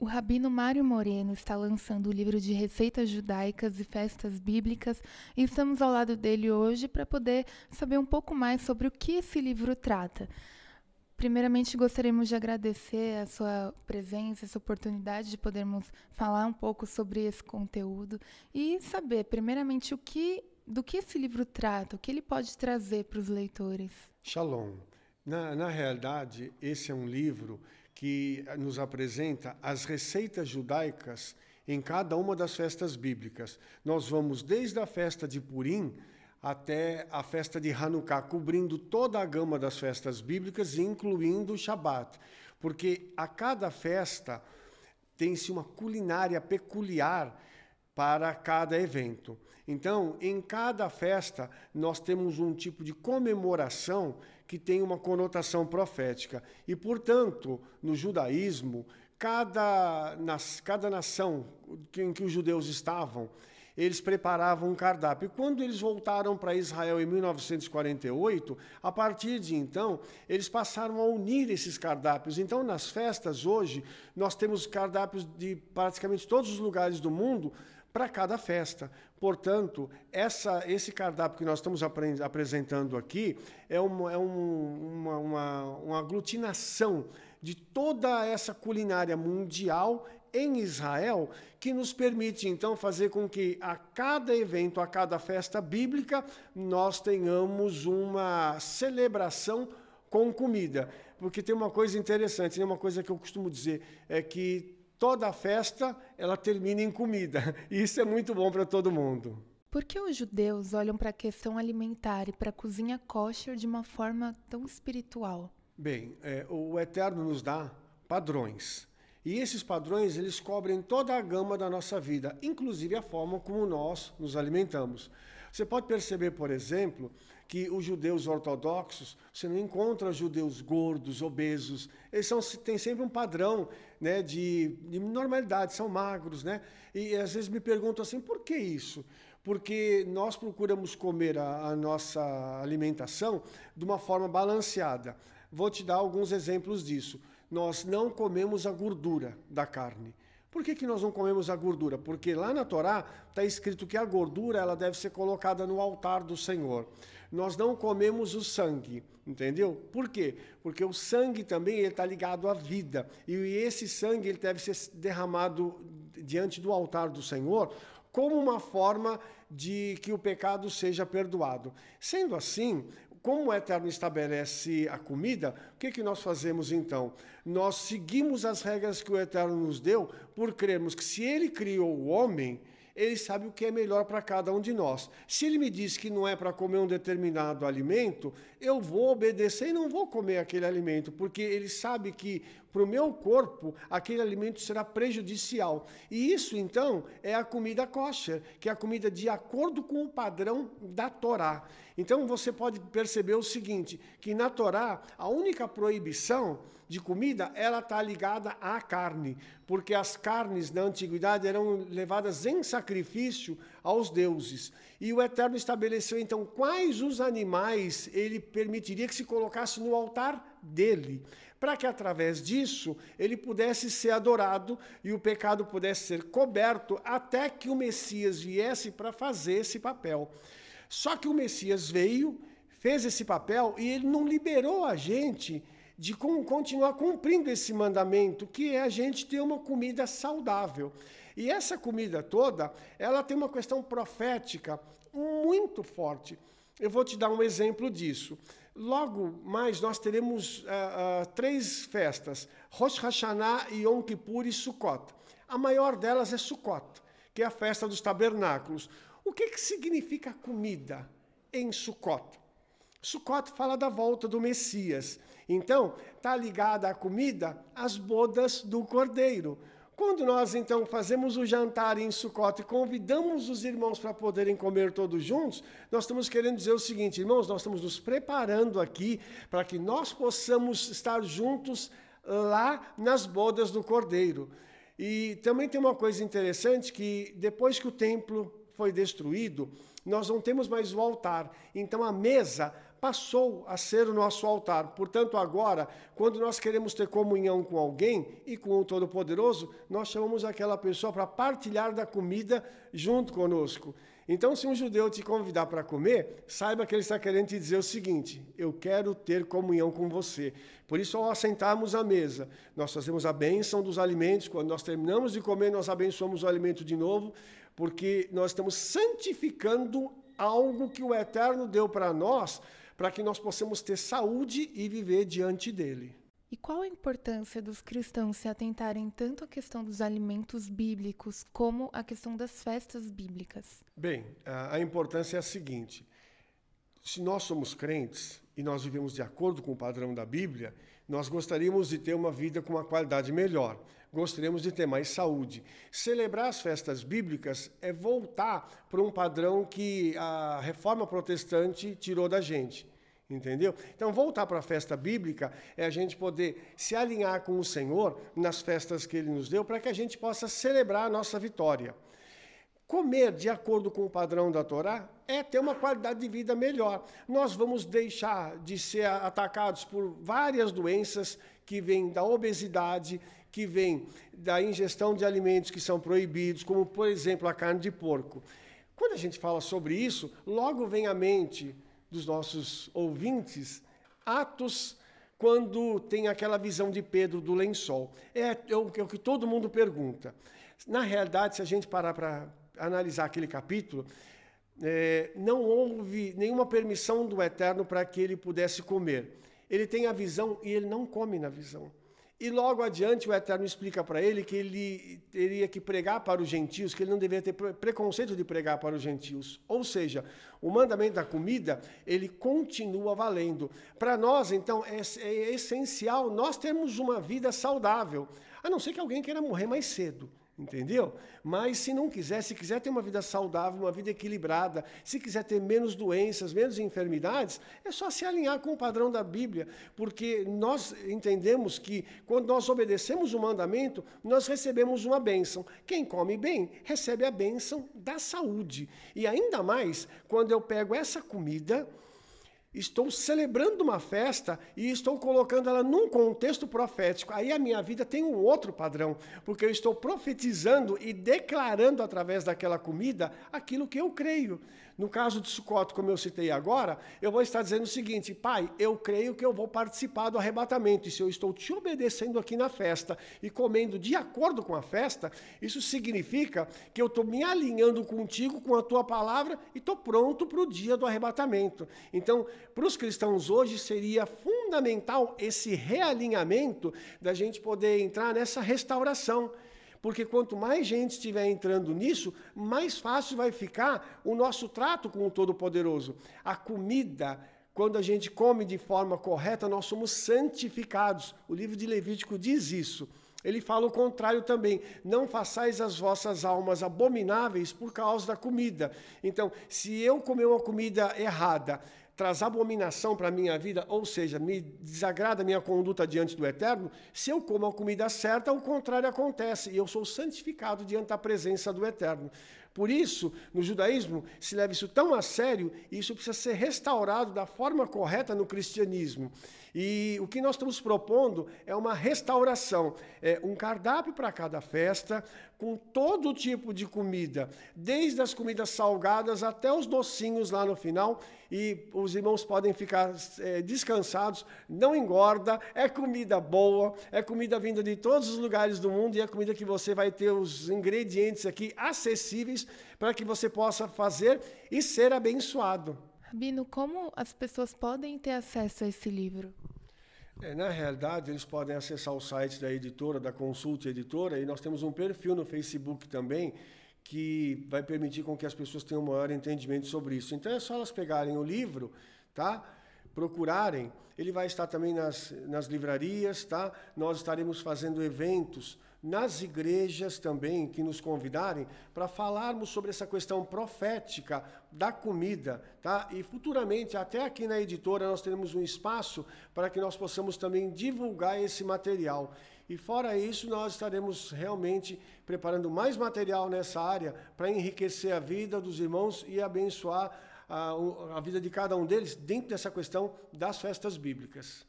O rabino Mário Moreno está lançando o livro de receitas judaicas e festas bíblicas e estamos ao lado dele hoje para poder saber um pouco mais sobre o que esse livro trata. Primeiramente, gostaríamos de agradecer a sua presença, essa oportunidade de podermos falar um pouco sobre esse conteúdo e saber, primeiramente, o que, do que esse livro trata, o que ele pode trazer para os leitores. Shalom. Na, na realidade, esse é um livro que eh, nos apresenta as receitas judaicas em cada uma das festas bíblicas. Nós vamos desde a festa de Purim até a festa de Hanukkah, cobrindo toda a gama das festas bíblicas, incluindo o Shabat, porque a cada festa tem-se uma culinária peculiar para cada evento. Então, em cada festa, nós temos um tipo de comemoração que tem uma conotação profética. E, portanto, no judaísmo, cada, nas, cada nação em que os judeus estavam, eles preparavam um cardápio. E quando eles voltaram para Israel em 1948, a partir de então, eles passaram a unir esses cardápios. Então, nas festas hoje, nós temos cardápios de praticamente todos os lugares do mundo, para cada festa. Portanto, essa, esse cardápio que nós estamos apresentando aqui é, uma, é um, uma, uma, uma aglutinação de toda essa culinária mundial em Israel que nos permite então fazer com que a cada evento, a cada festa bíblica, nós tenhamos uma celebração com comida. Porque tem uma coisa interessante, tem né? uma coisa que eu costumo dizer, é que toda a festa ela termina em comida. E isso é muito bom para todo mundo. Por que os judeus olham para a questão alimentar e para a cozinha kosher de uma forma tão espiritual? Bem, é, o Eterno nos dá padrões. E esses padrões, eles cobrem toda a gama da nossa vida, inclusive a forma como nós nos alimentamos. Você pode perceber, por exemplo, que os judeus ortodoxos, você não encontra judeus gordos, obesos. Eles são, têm sempre um padrão né, de, de normalidade, são magros. Né? E às vezes me perguntam assim, por que isso? Porque nós procuramos comer a, a nossa alimentação de uma forma balanceada. Vou te dar alguns exemplos disso. Nós não comemos a gordura da carne por que, que nós não comemos a gordura? Porque lá na Torá está escrito que a gordura ela deve ser colocada no altar do Senhor. Nós não comemos o sangue, entendeu? Por quê? Porque o sangue também está ligado à vida. E esse sangue ele deve ser derramado diante do altar do Senhor como uma forma de que o pecado seja perdoado. Sendo assim, como o é Eterno estabelece a comida, o que, que nós fazemos então? Nós seguimos as regras que o Eterno nos deu por crermos que se ele criou o homem, ele sabe o que é melhor para cada um de nós. Se ele me diz que não é para comer um determinado alimento, eu vou obedecer e não vou comer aquele alimento, porque ele sabe que para o meu corpo, aquele alimento será prejudicial. E isso, então, é a comida kosher, que é a comida de acordo com o padrão da Torá. Então, você pode perceber o seguinte, que na Torá, a única proibição de comida, ela está ligada à carne, porque as carnes na antiguidade eram levadas em sacrifício aos deuses. E o Eterno estabeleceu então quais os animais ele permitiria que se colocasse no altar dele para que através disso ele pudesse ser adorado e o pecado pudesse ser coberto até que o Messias viesse para fazer esse papel. Só que o Messias veio, fez esse papel e ele não liberou a gente de continuar cumprindo esse mandamento, que é a gente ter uma comida saudável. E essa comida toda, ela tem uma questão profética muito forte. Eu vou te dar um exemplo disso. Logo mais, nós teremos uh, uh, três festas: Rosh Hashanah, Yom Kippur e Sukkot. A maior delas é Sukkot, que é a festa dos tabernáculos. O que, que significa comida em Sukkot? Sukkot fala da volta do Messias. Então, está ligada à comida as bodas do cordeiro. Quando nós então fazemos o jantar em Sucota e convidamos os irmãos para poderem comer todos juntos, nós estamos querendo dizer o seguinte, irmãos, nós estamos nos preparando aqui para que nós possamos estar juntos lá nas bodas do Cordeiro. E também tem uma coisa interessante que depois que o templo foi destruído, nós não temos mais o altar. Então a mesa passou a ser o nosso altar. Portanto, agora, quando nós queremos ter comunhão com alguém e com o Todo-Poderoso, nós chamamos aquela pessoa para partilhar da comida junto conosco. Então, se um judeu te convidar para comer, saiba que ele está querendo te dizer o seguinte: eu quero ter comunhão com você. Por isso, ao assentarmos à mesa, nós fazemos a bênção dos alimentos. Quando nós terminamos de comer, nós abençoamos o alimento de novo, porque nós estamos santificando algo que o Eterno deu para nós para que nós possamos ter saúde e viver diante dele. E qual a importância dos cristãos se atentarem tanto à questão dos alimentos bíblicos como à questão das festas bíblicas? Bem, a importância é a seguinte: se nós somos crentes e nós vivemos de acordo com o padrão da Bíblia, nós gostaríamos de ter uma vida com uma qualidade melhor gostaríamos de ter mais saúde. Celebrar as festas bíblicas é voltar para um padrão que a reforma protestante tirou da gente. Entendeu? Então, voltar para a festa bíblica é a gente poder se alinhar com o Senhor nas festas que Ele nos deu para que a gente possa celebrar a nossa vitória. Comer de acordo com o padrão da Torá é ter uma qualidade de vida melhor. Nós vamos deixar de ser atacados por várias doenças que vem da obesidade, que vem da ingestão de alimentos que são proibidos, como, por exemplo, a carne de porco. Quando a gente fala sobre isso, logo vem à mente dos nossos ouvintes Atos quando tem aquela visão de Pedro do lençol. É, é, o, é o que todo mundo pergunta. Na realidade, se a gente parar para analisar aquele capítulo, é, não houve nenhuma permissão do Eterno para que ele pudesse comer ele tem a visão e ele não come na visão. E logo adiante o Eterno explica para ele que ele teria que pregar para os gentios, que ele não deveria ter preconceito de pregar para os gentios. Ou seja, o mandamento da comida, ele continua valendo. Para nós, então, é, é essencial nós termos uma vida saudável, a não ser que alguém queira morrer mais cedo. Entendeu? Mas se não quiser, se quiser ter uma vida saudável, uma vida equilibrada, se quiser ter menos doenças, menos enfermidades, é só se alinhar com o padrão da Bíblia, porque nós entendemos que quando nós obedecemos o mandamento, nós recebemos uma bênção. Quem come bem, recebe a bênção da saúde. E ainda mais quando eu pego essa comida Estou celebrando uma festa e estou colocando ela num contexto profético. Aí a minha vida tem um outro padrão, porque eu estou profetizando e declarando através daquela comida aquilo que eu creio. No caso de Sucote, como eu citei agora, eu vou estar dizendo o seguinte: Pai, eu creio que eu vou participar do arrebatamento. E se eu estou te obedecendo aqui na festa e comendo de acordo com a festa, isso significa que eu estou me alinhando contigo, com a tua palavra e estou pronto para o dia do arrebatamento. Então, para os cristãos hoje seria fundamental esse realinhamento da gente poder entrar nessa restauração. Porque quanto mais gente estiver entrando nisso, mais fácil vai ficar o nosso trato com o Todo-Poderoso. A comida, quando a gente come de forma correta, nós somos santificados. O livro de Levítico diz isso. Ele fala o contrário também. Não façais as vossas almas abomináveis por causa da comida. Então, se eu comer uma comida errada, traz abominação para a minha vida, ou seja, me desagrada a minha conduta diante do Eterno, se eu como a comida certa, o contrário acontece, e eu sou santificado diante da presença do Eterno. Por isso, no judaísmo, se leva isso tão a sério e isso precisa ser restaurado da forma correta no cristianismo. E o que nós estamos propondo é uma restauração, é um cardápio para cada festa, com todo tipo de comida, desde as comidas salgadas até os docinhos lá no final, e os irmãos podem ficar é, descansados, não engorda, é comida boa, é comida vinda de todos os lugares do mundo e é comida que você vai ter os ingredientes aqui acessíveis para que você possa fazer e ser abençoado. Rabino, como as pessoas podem ter acesso a esse livro? É, na realidade, eles podem acessar o site da editora, da Consulta Editora, e nós temos um perfil no Facebook também que vai permitir com que as pessoas tenham um maior entendimento sobre isso. Então é só elas pegarem o livro, tá? procurarem, ele vai estar também nas, nas livrarias, tá? Nós estaremos fazendo eventos nas igrejas também que nos convidarem para falarmos sobre essa questão profética da comida, tá? E futuramente até aqui na editora nós teremos um espaço para que nós possamos também divulgar esse material. E fora isso, nós estaremos realmente preparando mais material nessa área para enriquecer a vida dos irmãos e abençoar a, a vida de cada um deles dentro dessa questão das festas bíblicas.